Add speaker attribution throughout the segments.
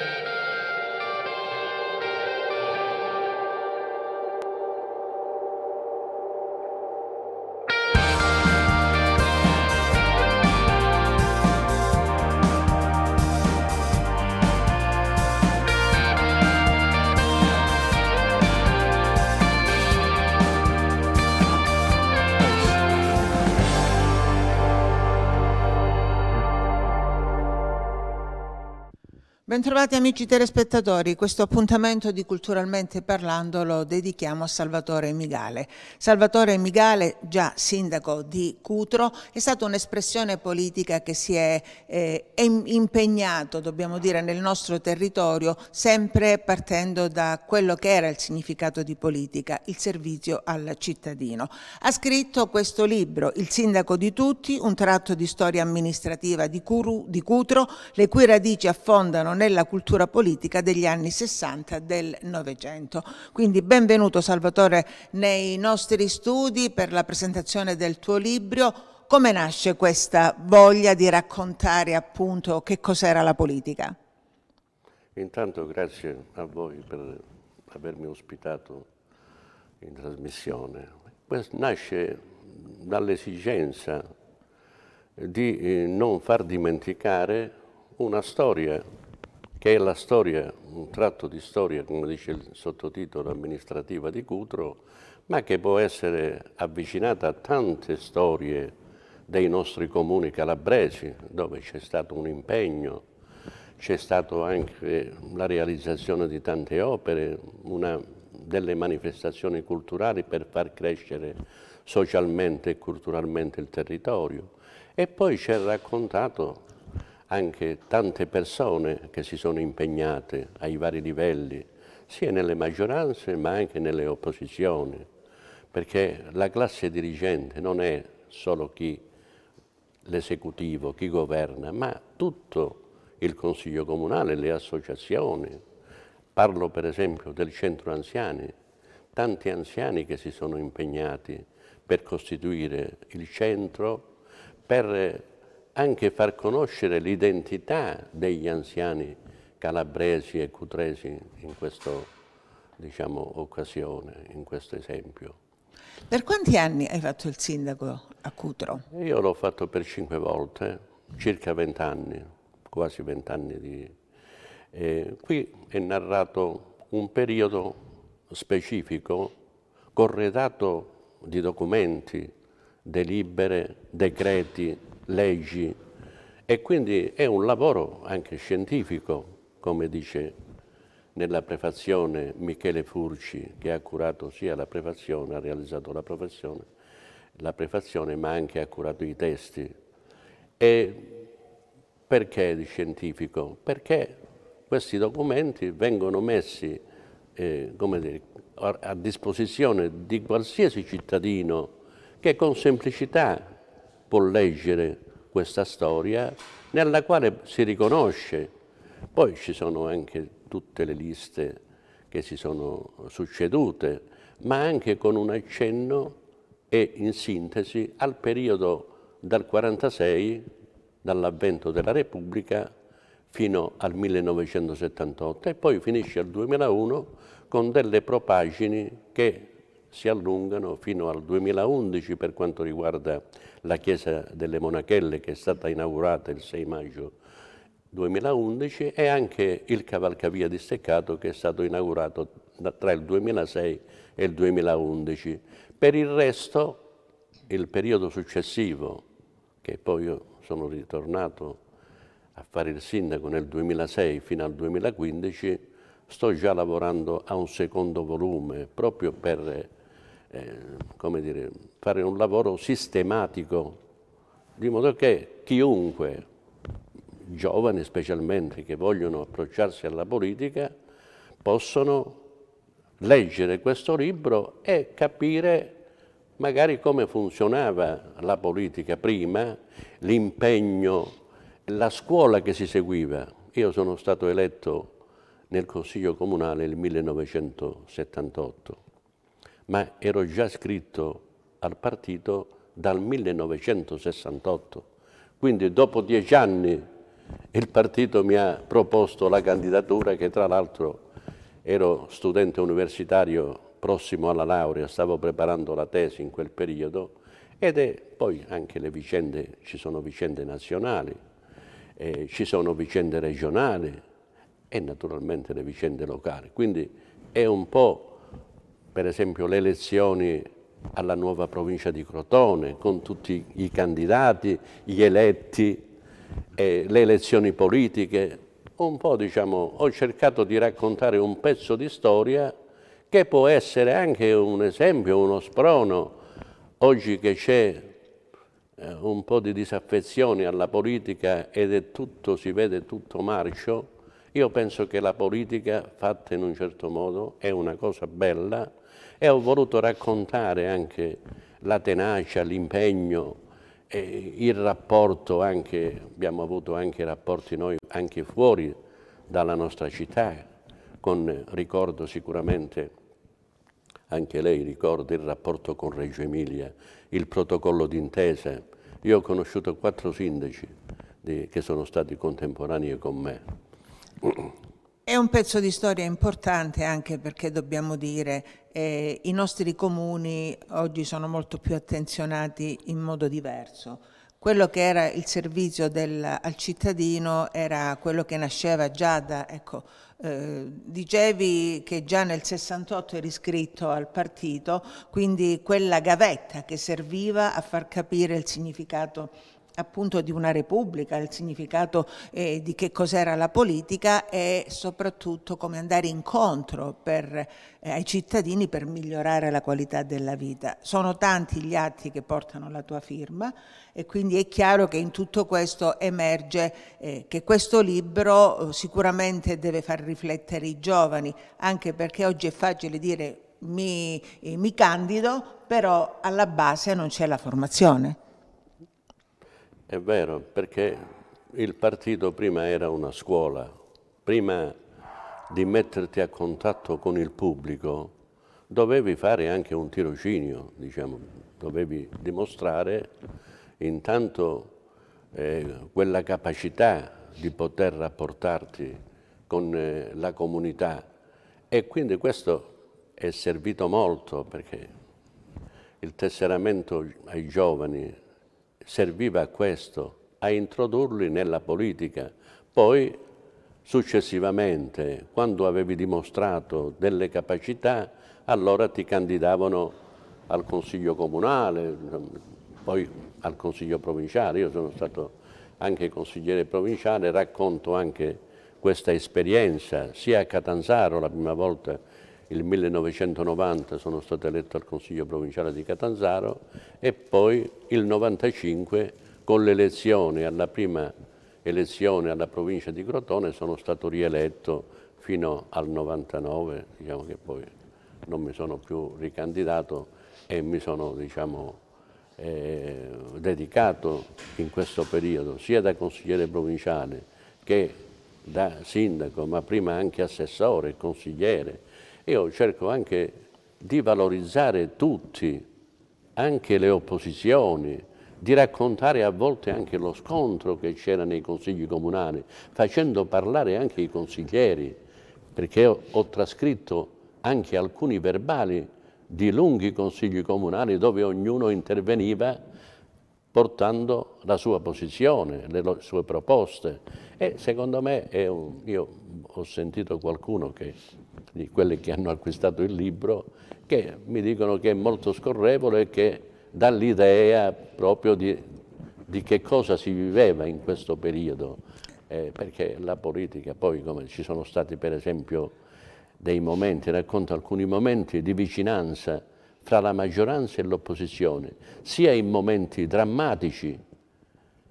Speaker 1: Thank you. Bentrovati amici telespettatori, questo appuntamento di Culturalmente Parlando lo dedichiamo a Salvatore Migale. Salvatore Migale, già sindaco di Cutro, è stata un'espressione politica che si è eh, impegnato, dobbiamo dire, nel nostro territorio, sempre partendo da quello che era il significato di politica, il servizio al cittadino. Ha scritto questo libro, Il sindaco di tutti, un tratto di storia amministrativa di, Curu, di Cutro, le cui radici affondano nel nella cultura politica degli anni 60 del Novecento. Quindi benvenuto Salvatore nei nostri studi per la presentazione del tuo libro. Come nasce questa voglia di raccontare appunto che cos'era la politica?
Speaker 2: Intanto grazie a voi per avermi ospitato in trasmissione. Questo nasce dall'esigenza di eh, non far dimenticare una storia che è la storia, un tratto di storia, come dice il sottotitolo amministrativa di Cutro, ma che può essere avvicinata a tante storie dei nostri comuni calabresi, dove c'è stato un impegno, c'è stata anche la realizzazione di tante opere, una delle manifestazioni culturali per far crescere socialmente e culturalmente il territorio. E poi ci è raccontato anche tante persone che si sono impegnate ai vari livelli, sia nelle maggioranze ma anche nelle opposizioni, perché la classe dirigente non è solo chi l'esecutivo, chi governa, ma tutto il Consiglio Comunale, le associazioni. Parlo per esempio del centro anziani, tanti anziani che si sono impegnati per costituire il centro, per anche far conoscere l'identità degli anziani calabresi e cutresi in questa diciamo, occasione, in questo esempio.
Speaker 1: Per quanti anni hai fatto il sindaco a Cutro?
Speaker 2: Io l'ho fatto per cinque volte, circa vent'anni, quasi vent'anni di... qui è narrato un periodo specifico corredato di documenti, delibere, decreti, leggi e quindi è un lavoro anche scientifico, come dice nella prefazione Michele Furci, che ha curato sia la prefazione, ha realizzato la prefazione, la prefazione ma anche ha curato i testi. E perché di scientifico? Perché questi documenti vengono messi eh, dire, a disposizione di qualsiasi cittadino che con semplicità può leggere questa storia nella quale si riconosce. Poi ci sono anche tutte le liste che si sono succedute, ma anche con un accenno e in sintesi al periodo dal 46, dall'avvento della Repubblica, fino al 1978 e poi finisce al 2001 con delle propagini che si allungano fino al 2011 per quanto riguarda la chiesa delle Monachelle che è stata inaugurata il 6 maggio 2011 e anche il cavalcavia di Steccato che è stato inaugurato tra il 2006 e il 2011. Per il resto, il periodo successivo, che poi io sono ritornato a fare il sindaco nel 2006 fino al 2015, sto già lavorando a un secondo volume proprio per eh, dire, fare un lavoro sistematico, di modo che chiunque, giovani specialmente, che vogliono approcciarsi alla politica, possono leggere questo libro e capire magari come funzionava la politica prima, l'impegno, la scuola che si seguiva. Io sono stato eletto nel Consiglio Comunale nel 1978 ma ero già iscritto al partito dal 1968. Quindi dopo dieci anni il partito mi ha proposto la candidatura che tra l'altro ero studente universitario prossimo alla laurea, stavo preparando la tesi in quel periodo ed è, poi anche le vicende, ci sono vicende nazionali, eh, ci sono vicende regionali e naturalmente le vicende locali. Quindi è un po' per esempio le elezioni alla nuova provincia di Crotone, con tutti i candidati, gli eletti, eh, le elezioni politiche. Un po', diciamo, ho cercato di raccontare un pezzo di storia che può essere anche un esempio, uno sprono, oggi che c'è eh, un po' di disaffezione alla politica ed è tutto, si vede tutto marcio, io penso che la politica fatta in un certo modo è una cosa bella, e ho voluto raccontare anche la tenacia, l'impegno, il rapporto anche, abbiamo avuto anche rapporti noi anche fuori dalla nostra città, con ricordo sicuramente, anche lei ricorda il rapporto con Reggio Emilia, il protocollo d'intesa. Io ho conosciuto quattro sindaci di, che sono stati contemporanei con me
Speaker 1: è un pezzo di storia importante anche perché dobbiamo dire eh, i nostri comuni oggi sono molto più attenzionati in modo diverso. Quello che era il servizio del, al cittadino era quello che nasceva già da... Ecco, eh, dicevi che già nel 68 eri iscritto al partito, quindi quella gavetta che serviva a far capire il significato appunto di una repubblica, il significato eh, di che cos'era la politica e soprattutto come andare incontro per, eh, ai cittadini per migliorare la qualità della vita. Sono tanti gli atti che portano la tua firma e quindi è chiaro che in tutto questo emerge eh, che questo libro eh, sicuramente deve far riflettere i giovani, anche perché oggi è facile dire mi, eh, mi candido, però alla base non c'è la formazione.
Speaker 2: È vero, perché il partito prima era una scuola, prima di metterti a contatto con il pubblico dovevi fare anche un tirocinio, diciamo, dovevi dimostrare intanto eh, quella capacità di poter rapportarti con eh, la comunità e quindi questo è servito molto perché il tesseramento ai giovani serviva a questo, a introdurli nella politica. Poi, successivamente, quando avevi dimostrato delle capacità, allora ti candidavano al Consiglio Comunale, poi al Consiglio Provinciale. Io sono stato anche consigliere provinciale, racconto anche questa esperienza, sia a Catanzaro la prima volta il 1990 sono stato eletto al Consiglio Provinciale di Catanzaro e poi il 1995 con l'elezione alla prima elezione alla provincia di Crotone sono stato rieletto fino al 99, diciamo che poi non mi sono più ricandidato e mi sono diciamo, eh, dedicato in questo periodo sia da consigliere provinciale che da sindaco, ma prima anche assessore, consigliere, io cerco anche di valorizzare tutti, anche le opposizioni, di raccontare a volte anche lo scontro che c'era nei consigli comunali, facendo parlare anche i consiglieri, perché ho, ho trascritto anche alcuni verbali di lunghi consigli comunali dove ognuno interveniva portando la sua posizione, le sue proposte. E secondo me, un, io ho sentito qualcuno che di quelli che hanno acquistato il libro, che mi dicono che è molto scorrevole e che dà l'idea proprio di, di, che cosa si viveva in questo periodo, eh, perché la politica poi, come ci sono stati per esempio dei momenti, racconto alcuni momenti di vicinanza fra la maggioranza e l'opposizione, sia in momenti drammatici,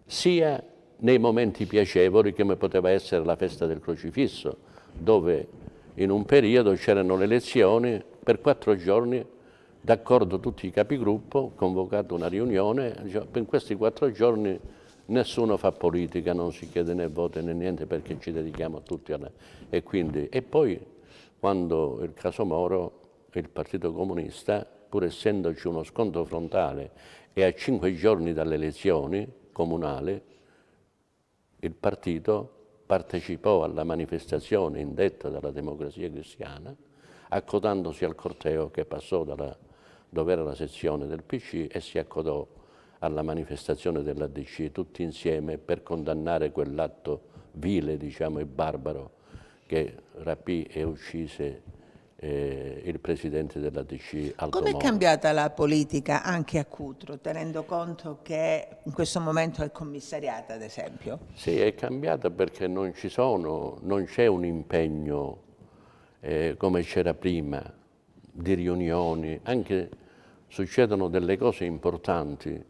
Speaker 2: sia nei momenti piacevoli come poteva essere la festa del crocifisso, dove in un periodo c'erano le elezioni, per quattro giorni, d'accordo tutti i capigruppo, convocato una riunione, in questi quattro giorni nessuno fa politica, non si chiede né voto né niente perché ci dedichiamo tutti alla... E, quindi, e poi quando il caso Moro, il Partito Comunista, pur essendoci uno scontro frontale e a cinque giorni dalle elezioni comunali, il partito partecipò alla manifestazione indetta dalla democrazia cristiana, accodandosi al corteo che passò dalla, dove era la sezione del PC e si accodò alla manifestazione dell'ADC tutti insieme per condannare quell'atto vile diciamo, e barbaro che rapì e uccise eh, il presidente della DC Aldo Come è
Speaker 1: cambiata la politica anche a Cutro, tenendo conto che in questo momento è commissariata, ad esempio?
Speaker 2: Sì, è cambiata perché non ci sono, non c'è un impegno eh, come c'era prima, di riunioni, anche succedono delle cose importanti,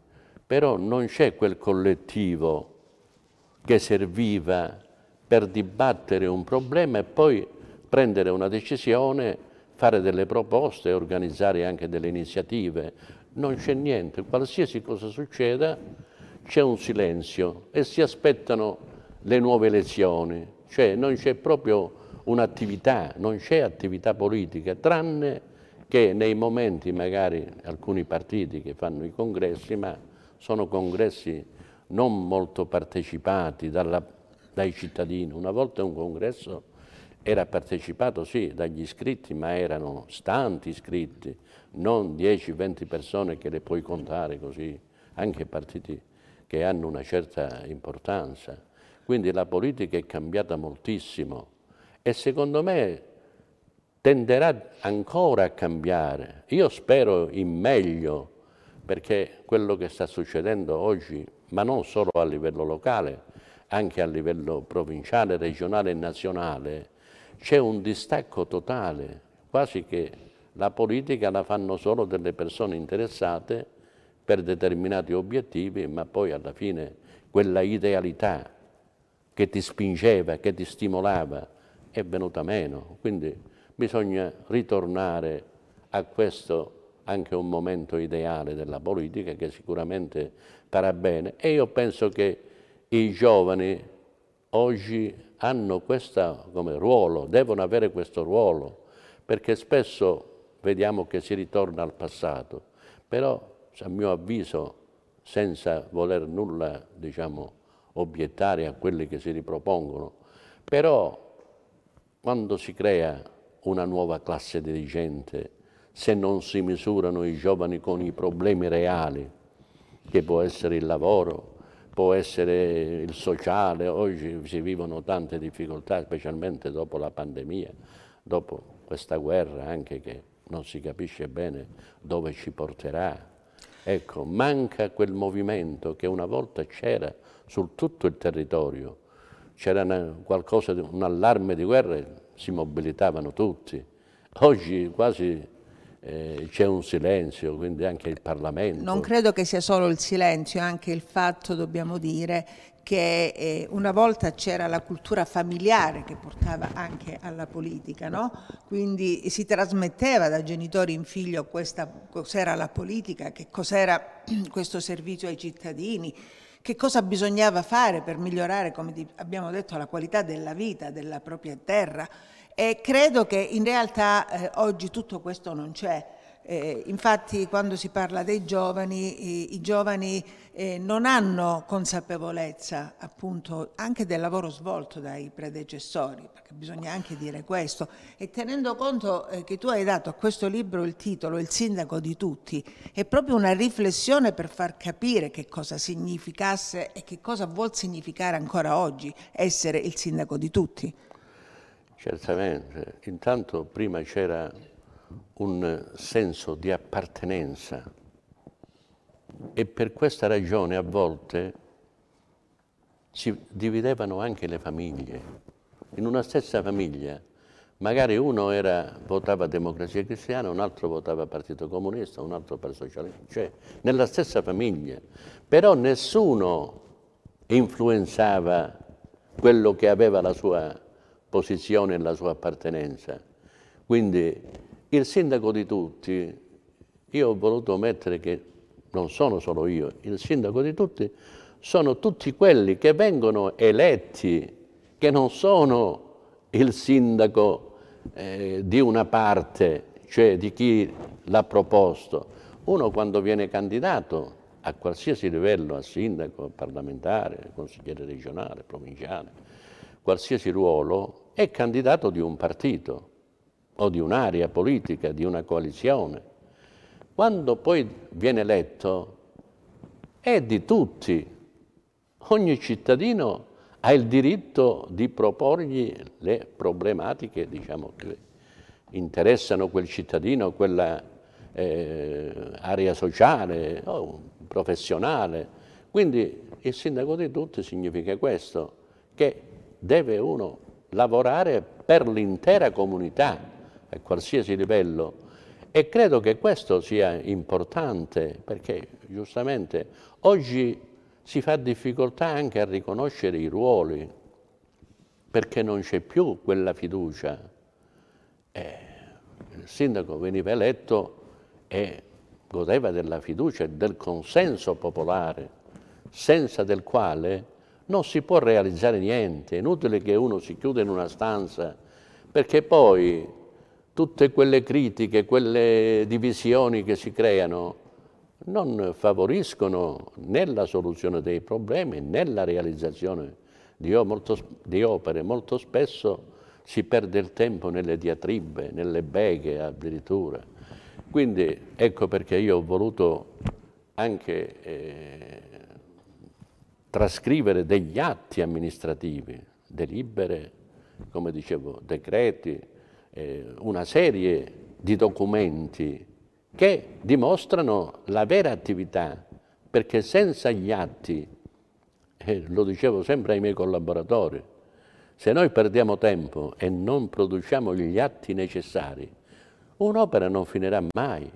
Speaker 2: però non c'è quel collettivo che serviva per dibattere un problema e poi prendere una decisione, fare delle proposte, organizzare anche delle iniziative. Non c'è niente, qualsiasi cosa succeda c'è un silenzio e si aspettano le nuove elezioni, cioè non c'è proprio un'attività, non c'è attività politica, tranne che nei momenti magari alcuni partiti che fanno i congressi, ma sono congressi non molto partecipati dalla, dai cittadini. Una volta un congresso era partecipato sì dagli iscritti, ma erano tanti iscritti, non 10-20 persone che le puoi contare così, anche partiti che hanno una certa importanza. Quindi la politica è cambiata moltissimo e secondo me tenderà ancora a cambiare. Io spero in meglio, perché quello che sta succedendo oggi, ma non solo a livello locale, anche a livello provinciale, regionale e nazionale, c'è un distacco totale, quasi che la politica la fanno solo delle persone interessate per determinati obiettivi, ma poi alla fine quella idealità che ti spingeva, che ti stimolava, è venuta meno. Quindi bisogna ritornare a questo anche un momento ideale della politica che sicuramente farà bene e io penso che i giovani oggi hanno questo come ruolo, devono avere questo ruolo, perché spesso vediamo che si ritorna al passato, però a mio avviso, senza voler nulla diciamo, obiettare a quelli che si ripropongono, però quando si crea una nuova classe dirigente, se non si misurano i giovani con i problemi reali, che può essere il lavoro, può essere il sociale, oggi si vivono tante difficoltà, specialmente dopo la pandemia, dopo questa guerra anche che non si capisce bene dove ci porterà. Ecco, manca quel movimento che una volta c'era su tutto il territorio, c'era qualcosa, un allarme di guerra e si mobilitavano tutti. Oggi quasi eh, c'è un silenzio, quindi anche il Parlamento. Non credo
Speaker 1: che sia solo il silenzio, anche il fatto, dobbiamo dire, che eh, una volta c'era la cultura familiare che portava anche alla politica, no? quindi si trasmetteva da genitore in figlio questa, cos'era la politica, che cos'era questo servizio ai cittadini, che cosa bisognava fare per migliorare, come abbiamo detto, la qualità della vita della propria terra. E credo che in realtà eh, oggi tutto questo non c'è. Eh, infatti quando si parla dei giovani, i, i giovani eh, non hanno consapevolezza appunto anche del lavoro svolto dai predecessori, perché bisogna anche dire questo, e tenendo conto eh, che tu hai dato a questo libro il titolo Il sindaco di tutti, è proprio una riflessione per far capire che cosa significasse e che cosa vuol significare ancora oggi essere il sindaco di tutti.
Speaker 2: Certamente, intanto prima c'era un senso di appartenenza e per questa ragione a volte si dividevano anche le famiglie. In una stessa famiglia magari uno era, votava democrazia cristiana, un altro votava partito comunista, un altro per socialismo, cioè nella stessa famiglia, però nessuno influenzava quello che aveva la sua posizione e la sua appartenenza. Quindi il sindaco di tutti, io ho voluto mettere che non sono solo io, il sindaco di tutti sono tutti quelli che vengono eletti, che non sono il sindaco eh, di una parte, cioè di chi l'ha proposto. Uno quando viene candidato a qualsiasi livello, a sindaco, parlamentare, consigliere regionale, provinciale, qualsiasi ruolo, è candidato di un partito o di un'area politica, di una coalizione. Quando poi viene eletto è di tutti. Ogni cittadino ha il diritto di proporgli le problematiche diciamo, che interessano quel cittadino, quella eh, area sociale, oh, professionale. Quindi il sindaco di tutti significa questo, che deve uno lavorare per l'intera comunità a qualsiasi livello e credo che questo sia importante perché giustamente oggi si fa difficoltà anche a riconoscere i ruoli perché non c'è più quella fiducia. Eh, il sindaco veniva eletto e godeva della fiducia e del consenso popolare, senza del quale non si può realizzare niente, è inutile che uno si chiude in una stanza, perché poi tutte quelle critiche, quelle divisioni che si creano non favoriscono né la soluzione dei problemi né la realizzazione di, molto, di opere. Molto spesso si perde il tempo nelle diatribe, nelle beghe addirittura. Quindi ecco perché io ho voluto anche eh, trascrivere degli atti amministrativi, delibere, come dicevo, decreti, eh, una serie di documenti che dimostrano la vera attività, perché senza gli atti, eh, lo dicevo sempre ai miei collaboratori, se noi perdiamo tempo e non produciamo gli atti necessari, un'opera non finirà mai.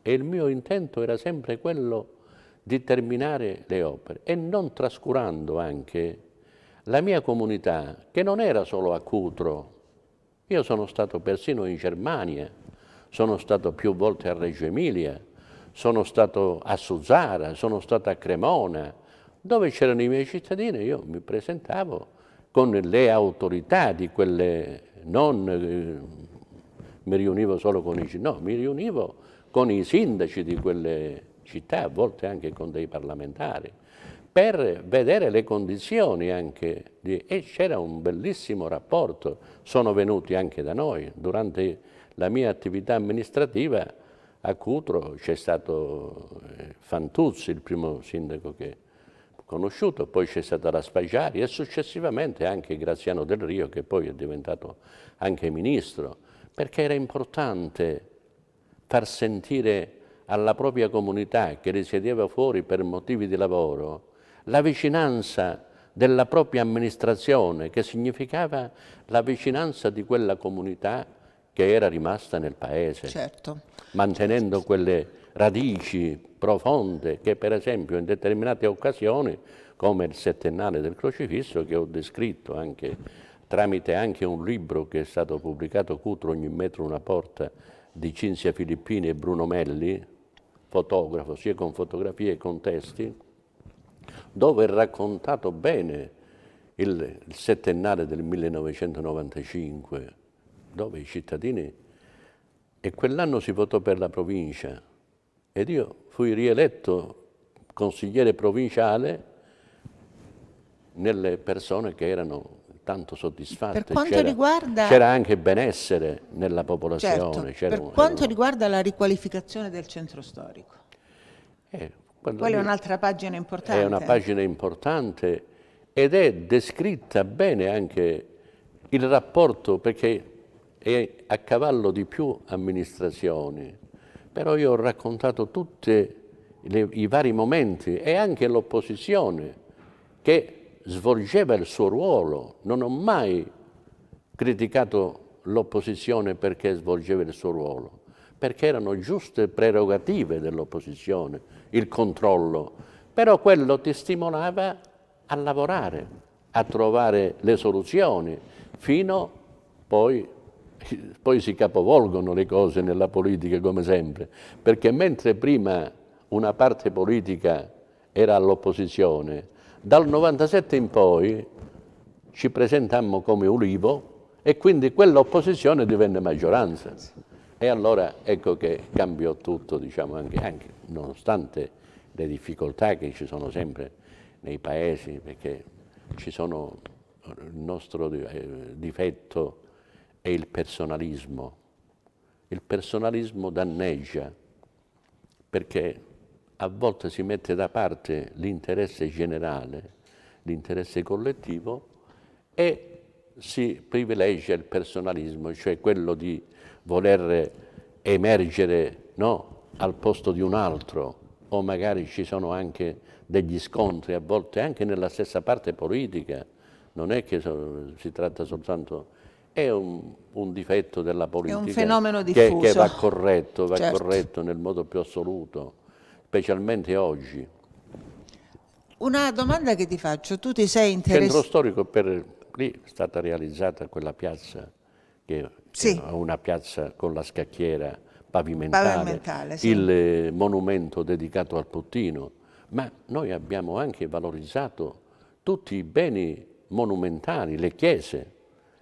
Speaker 2: E il mio intento era sempre quello di di terminare le opere e non trascurando anche la mia comunità, che non era solo a Cutro, io sono stato persino in Germania, sono stato più volte a Reggio Emilia, sono stato a Suzzara, sono stato a Cremona, dove c'erano i miei cittadini, io mi presentavo con le autorità di quelle, non eh, mi riunivo solo con i, no, mi riunivo con i sindaci di quelle città, a volte anche con dei parlamentari, per vedere le condizioni anche di, e c'era un bellissimo rapporto, sono venuti anche da noi, durante la mia attività amministrativa a Cutro c'è stato eh, Fantuzzi, il primo sindaco che ho conosciuto, poi c'è stata la Spagiari e successivamente anche Graziano Del Rio che poi è diventato anche ministro, perché era importante far sentire alla propria comunità che risiedeva fuori per motivi di lavoro, la vicinanza della propria amministrazione, che significava la vicinanza di quella comunità che era rimasta nel paese, certo. mantenendo certo. quelle radici profonde che per esempio in determinate occasioni, come il settennale del crocifisso che ho descritto anche tramite anche un libro che è stato pubblicato Cutro ogni metro una porta di Cinzia Filippini e Bruno Melli, fotografo, sia con fotografie che con testi, dove è raccontato bene il, il settennale del 1995, dove i cittadini... E quell'anno si votò per la provincia ed io fui rieletto consigliere provinciale nelle persone che erano tanto soddisfatte. Per quanto riguarda... C'era anche benessere nella certo, popolazione. Certo, per un, quanto
Speaker 1: riguarda la riqualificazione del centro storico.
Speaker 2: Eh, Quella è un'altra
Speaker 1: pagina importante. È una pagina
Speaker 2: importante ed è descritta bene anche il rapporto, perché è a cavallo di più amministrazioni, però io ho raccontato tutti i vari momenti e anche l'opposizione che svolgeva il suo ruolo, non ho mai criticato l'opposizione perché svolgeva il suo ruolo, perché erano giuste prerogative dell'opposizione, il controllo, però quello ti stimolava a lavorare, a trovare le soluzioni, fino poi, poi si capovolgono le cose nella politica come sempre, perché mentre prima una parte politica era all'opposizione, dal 97 in poi ci presentammo come Ulivo e quindi quella opposizione divenne maggioranza. E allora ecco che cambiò tutto, diciamo, anche, anche nonostante le difficoltà che ci sono sempre nei paesi, perché ci sono il nostro eh, difetto è il personalismo. Il personalismo danneggia perché a volte si mette da parte l'interesse generale, l'interesse collettivo e si privilegia il personalismo, cioè quello di voler emergere no, al posto di un altro o magari ci sono anche degli scontri a volte anche nella stessa parte politica, non è che si tratta soltanto è un, un, difetto della politica. È un fenomeno diffuso. Che, che va corretto, va certo. corretto nel modo più assoluto specialmente oggi.
Speaker 1: Una domanda che ti faccio, tu ti sei interessato... Centro
Speaker 2: storico, per, lì è stata realizzata quella piazza, che è una piazza con la scacchiera pavimentale, pavimentale sì. il eh, monumento dedicato al Pottino, ma noi abbiamo anche valorizzato tutti i beni monumentali, le chiese.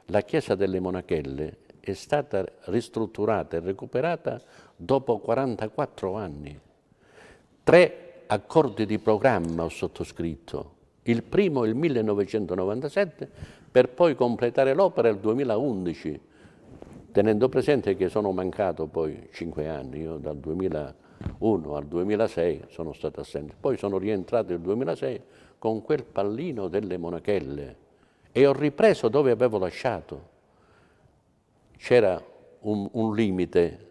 Speaker 2: La chiesa delle Monachelle è stata ristrutturata e recuperata dopo 44 anni. Tre accordi di programma ho sottoscritto, il primo il 1997 per poi completare l'opera il 2011, tenendo presente che sono mancato poi cinque anni, io dal 2001 al 2006 sono stato assente, poi sono rientrato nel 2006 con quel pallino delle monachelle e ho ripreso dove avevo lasciato. C'era un, un limite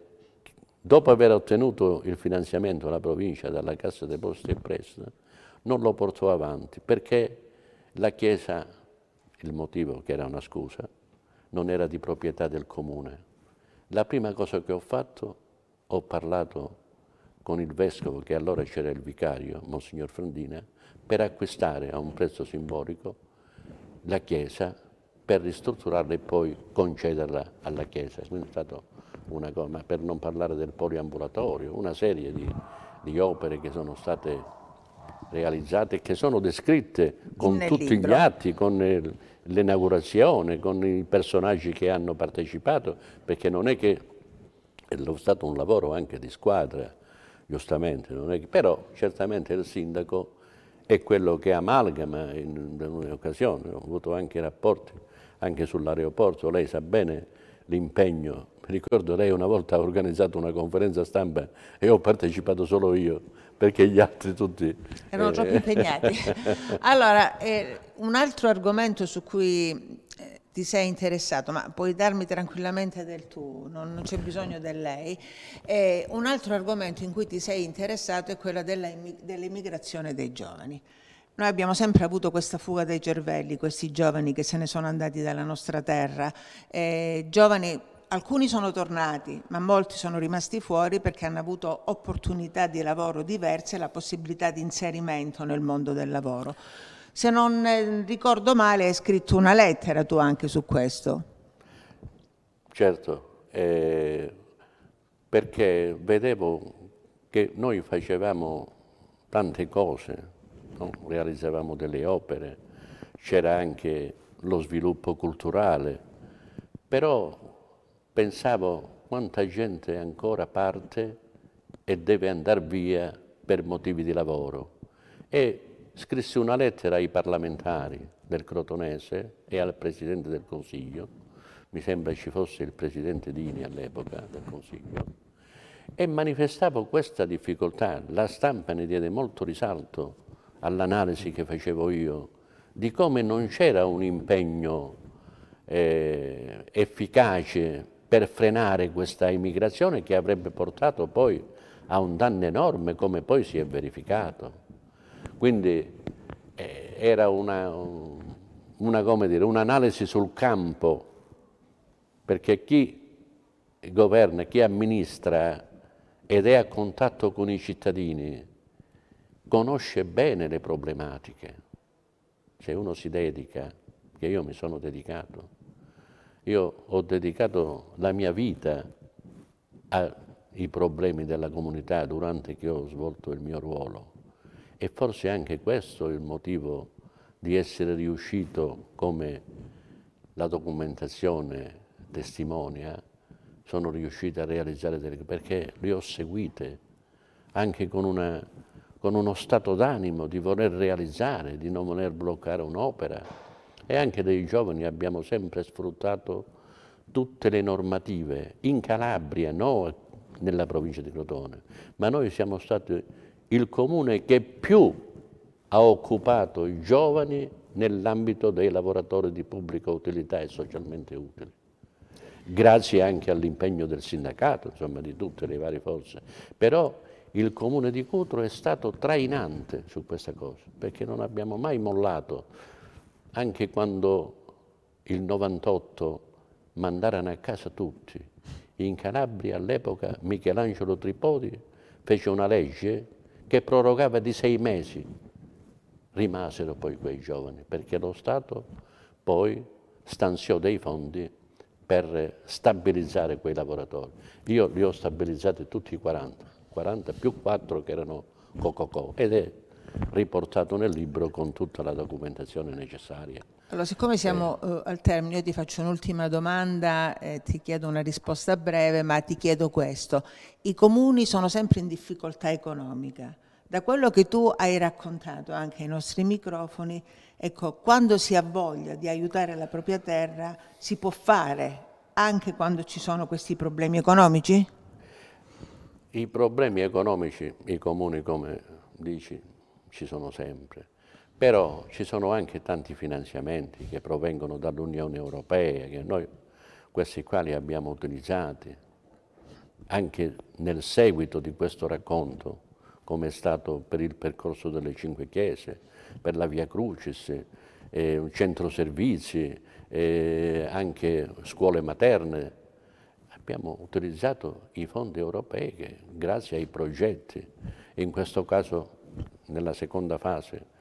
Speaker 2: dopo aver ottenuto il finanziamento alla provincia dalla Cassa dei Posti e Prestiti, non lo portò avanti perché la Chiesa, il motivo che era una scusa, non era di proprietà del comune. La prima cosa che ho fatto, ho parlato con il vescovo, che allora c'era il vicario, Monsignor Frandina, per acquistare a un prezzo simbolico la chiesa, per ristrutturarla e poi concederla alla chiesa. Quindi è stato una, ma per non parlare del poliambulatorio, una serie di, di opere che sono state realizzate e che sono descritte con Nel tutti libro. gli atti, con l'inaugurazione, con i personaggi che hanno partecipato, perché non è che è stato un lavoro anche di squadra, giustamente, che, però certamente il sindaco è quello che amalgama in, in un'occasione, ho avuto anche rapporti anche sull'aeroporto, lei sa bene l'impegno Ricordo lei una volta ha organizzato una conferenza stampa e ho partecipato solo io perché gli altri tutti... Erano eh... troppo impegnati.
Speaker 1: allora, eh, un altro argomento su cui eh, ti sei interessato, ma puoi darmi tranquillamente del tu, non, non c'è bisogno del lei. Eh, un altro argomento in cui ti sei interessato è quello dell'immigrazione dell dei giovani. Noi abbiamo sempre avuto questa fuga dei cervelli, questi giovani che se ne sono andati dalla nostra terra, eh, giovani alcuni sono tornati, ma molti sono rimasti fuori perché hanno avuto opportunità di lavoro diverse e la possibilità di inserimento nel mondo del lavoro. Se non eh, ricordo male, hai scritto una lettera tu anche su questo.
Speaker 2: Certo, eh, perché vedevo che noi facevamo tante cose, no? realizzavamo delle opere, c'era anche lo sviluppo culturale, però pensavo quanta gente ancora parte e deve andare via per motivi di lavoro. E scrissi una lettera ai parlamentari del Crotonese e al Presidente del Consiglio, mi sembra ci fosse il Presidente Dini all'epoca del Consiglio, e manifestavo questa difficoltà. La stampa ne diede molto risalto all'analisi che facevo io di come non c'era un impegno eh, efficace per frenare questa immigrazione che avrebbe portato poi a un danno enorme come poi si è verificato. Quindi eh, era un'analisi un sul campo, perché chi governa, chi amministra ed è a contatto con i cittadini, conosce bene le problematiche, se uno si dedica, che io mi sono dedicato io ho dedicato la mia vita ai problemi della comunità durante che ho svolto il mio ruolo e forse anche questo è il motivo di essere riuscito, come la documentazione testimonia, sono riuscito a realizzare delle cose perché le ho seguite anche con, una, con uno stato d'animo di voler realizzare, di non voler bloccare un'opera e anche dei giovani abbiamo sempre sfruttato tutte le normative, in Calabria, non nella provincia di Crotone, ma noi siamo stati il comune che più ha occupato i giovani nell'ambito dei lavoratori di pubblica utilità e socialmente utili grazie anche all'impegno del sindacato, insomma di tutte le varie forze, però il comune di Cutro è stato trainante su questa cosa, perché non abbiamo mai mollato anche quando il 98 mandarono a casa tutti, in Calabria all'epoca Michelangelo Tripodi fece una legge che prorogava di sei mesi. Rimasero poi quei giovani perché lo Stato poi stanziò dei fondi per stabilizzare quei lavoratori. Io li ho stabilizzati tutti i 40, 40 più 4 che erano Cococò ed è riportato nel libro con tutta la documentazione necessaria.
Speaker 1: Allora, siccome eh. siamo eh. al termine, io ti faccio un'ultima domanda, eh, ti chiedo una risposta breve, ma ti chiedo questo. I comuni sono sempre in difficoltà economica. Da quello che tu hai raccontato anche ai nostri microfoni, ecco, quando si ha voglia di aiutare la propria terra, si può fare anche quando ci sono questi problemi economici?
Speaker 2: I problemi economici, i comuni come dici, ci sono sempre, però ci sono anche tanti finanziamenti che provengono dall'Unione Europea, che noi questi qua abbiamo utilizzati anche nel seguito di questo racconto, come è stato per il percorso delle Cinque Chiese, per la Via Crucis, eh, centro servizi, eh, anche scuole materne. Abbiamo utilizzato i fondi europei che, grazie ai progetti, in questo caso nella seconda fase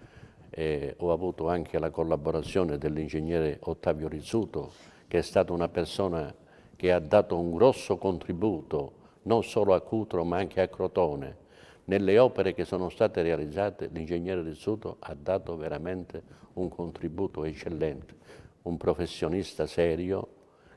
Speaker 2: eh, ho avuto anche la collaborazione dell'ingegnere Ottavio Rizzuto, che è stata una persona che ha dato un grosso contributo non solo a Cutro ma anche a Crotone. Nelle opere che sono state realizzate l'ingegnere Rizzuto ha dato veramente un contributo eccellente, un professionista serio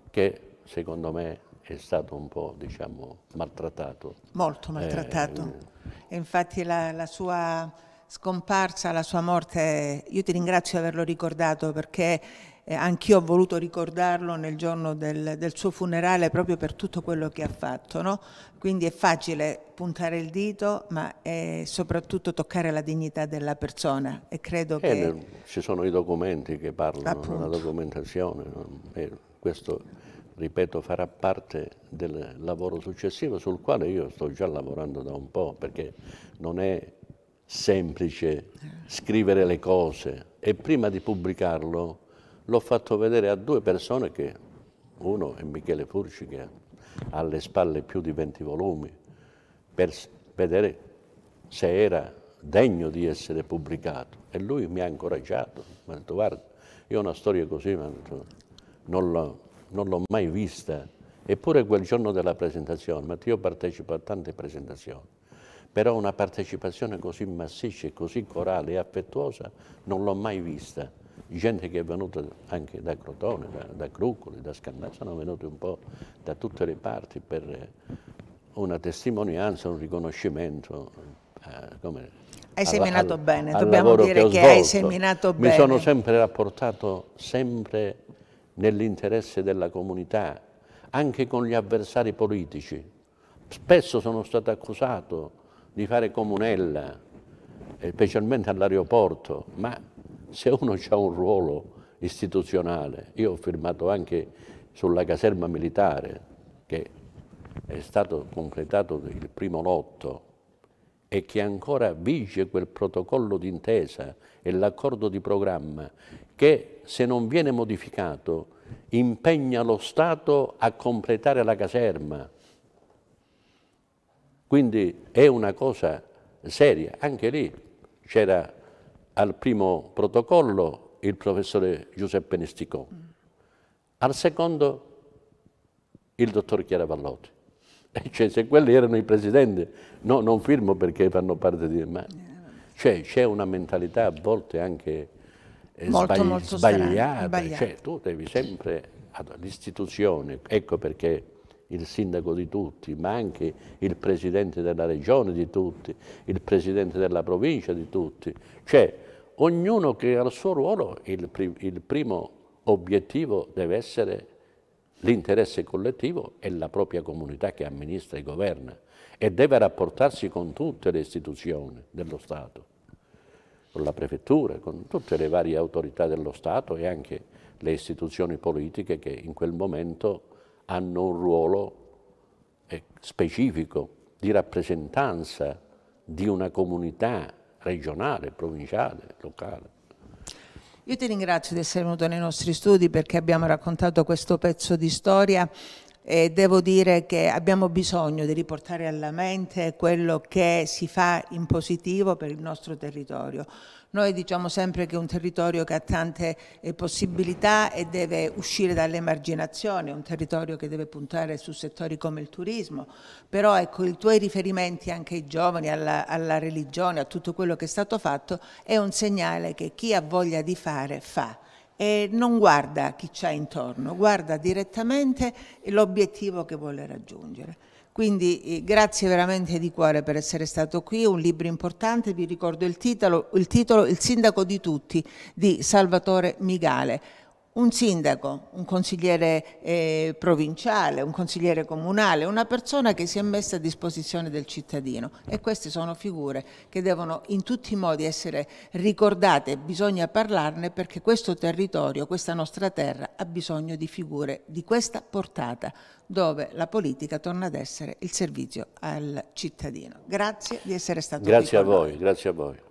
Speaker 2: che secondo me è stato un po' diciamo, maltrattato.
Speaker 1: Molto maltrattato. Eh, Infatti la, la sua scomparsa, la sua morte, io ti ringrazio di averlo ricordato perché eh, anch'io ho voluto ricordarlo nel giorno del, del, suo funerale proprio per tutto quello che ha fatto. No? Quindi è facile puntare il dito, ma è soprattutto toccare la dignità della persona. E credo eh, che...
Speaker 2: Ci sono i documenti che parlano, Appunto. la documentazione. No? Eh, questo ripeto, farà parte del lavoro successivo sul quale io sto già lavorando da un po', perché non è semplice scrivere le cose e prima di pubblicarlo l'ho fatto vedere a due persone che, uno è Michele Furci che ha alle spalle più di 20 volumi, per vedere se era degno di essere pubblicato e lui mi ha incoraggiato, mi ha detto guarda, io una storia così non la non l'ho mai vista, eppure quel giorno della presentazione, ma io partecipo a tante presentazioni, però una partecipazione così massiccia, così corale e affettuosa non l'ho mai vista. Gente che è venuta anche da Crotone, da, da Crucoli, da Scandazzo, sono venuti un po' da tutte le parti per una testimonianza, un riconoscimento. Eh, come, hai seminato al, bene, al dobbiamo dire che svolto. hai seminato bene. Mi sono sempre rapportato sempre nell'interesse della comunità, anche con gli avversari politici. Spesso sono stato accusato di fare comunella, specialmente all'aeroporto, ma se uno ha un ruolo istituzionale, io ho firmato anche sulla caserma militare, che è stato completato il primo lotto e che ancora vige quel protocollo d'intesa e l'accordo di programma che, se non viene modificato, impegna lo Stato a completare la caserma. Quindi è una cosa seria. Anche lì c'era al primo protocollo il professore Giuseppe Nesticò, al secondo il dottor Chiara Vallotti. Eh, cioè, se quelli erano i presidenti, no, non firmo perché fanno parte di... Ma cioè, c'è una mentalità a volte anche eh, molto, sbagli molto sbagliata. sbagliata. Cioè, tu devi sempre... L'istituzione, ecco perché il sindaco di tutti, ma anche il presidente della regione di tutti, il presidente della provincia di tutti. Cioè, ognuno che ha il suo ruolo, il, prim il primo obiettivo deve essere L'interesse collettivo è la propria comunità che amministra e governa e deve rapportarsi con tutte le istituzioni dello Stato, con la prefettura, con tutte le varie autorità dello Stato e anche le istituzioni politiche che in quel momento hanno un ruolo eh, specifico di rappresentanza di una comunità regionale, provinciale, locale.
Speaker 1: Io ti ringrazio di essere venuto nei nostri studi perché abbiamo raccontato questo pezzo di storia e devo dire che abbiamo bisogno di riportare alla mente quello che si fa in positivo per il nostro territorio. Noi diciamo sempre che è un territorio che ha tante eh, possibilità e deve uscire dall'emarginazione, è un territorio che deve puntare su settori come il turismo, però ecco i tuoi riferimenti anche ai giovani, alla, alla religione, a tutto quello che è stato fatto è un segnale che chi ha voglia di fare fa e non guarda chi c'è intorno, guarda direttamente l'obiettivo che vuole raggiungere. Quindi eh, grazie veramente di cuore per essere stato qui, un libro importante, vi ricordo il titolo, il, titolo, il sindaco di tutti di Salvatore Migale un sindaco, un consigliere eh, provinciale, un consigliere comunale, una persona che si è messa a disposizione del cittadino e queste sono figure che devono in tutti i modi essere ricordate, bisogna parlarne perché questo territorio, questa nostra terra ha bisogno di figure di questa portata dove la politica torna ad essere il servizio al cittadino. Grazie di essere stato qui. Grazie a
Speaker 2: voi, grazie a voi.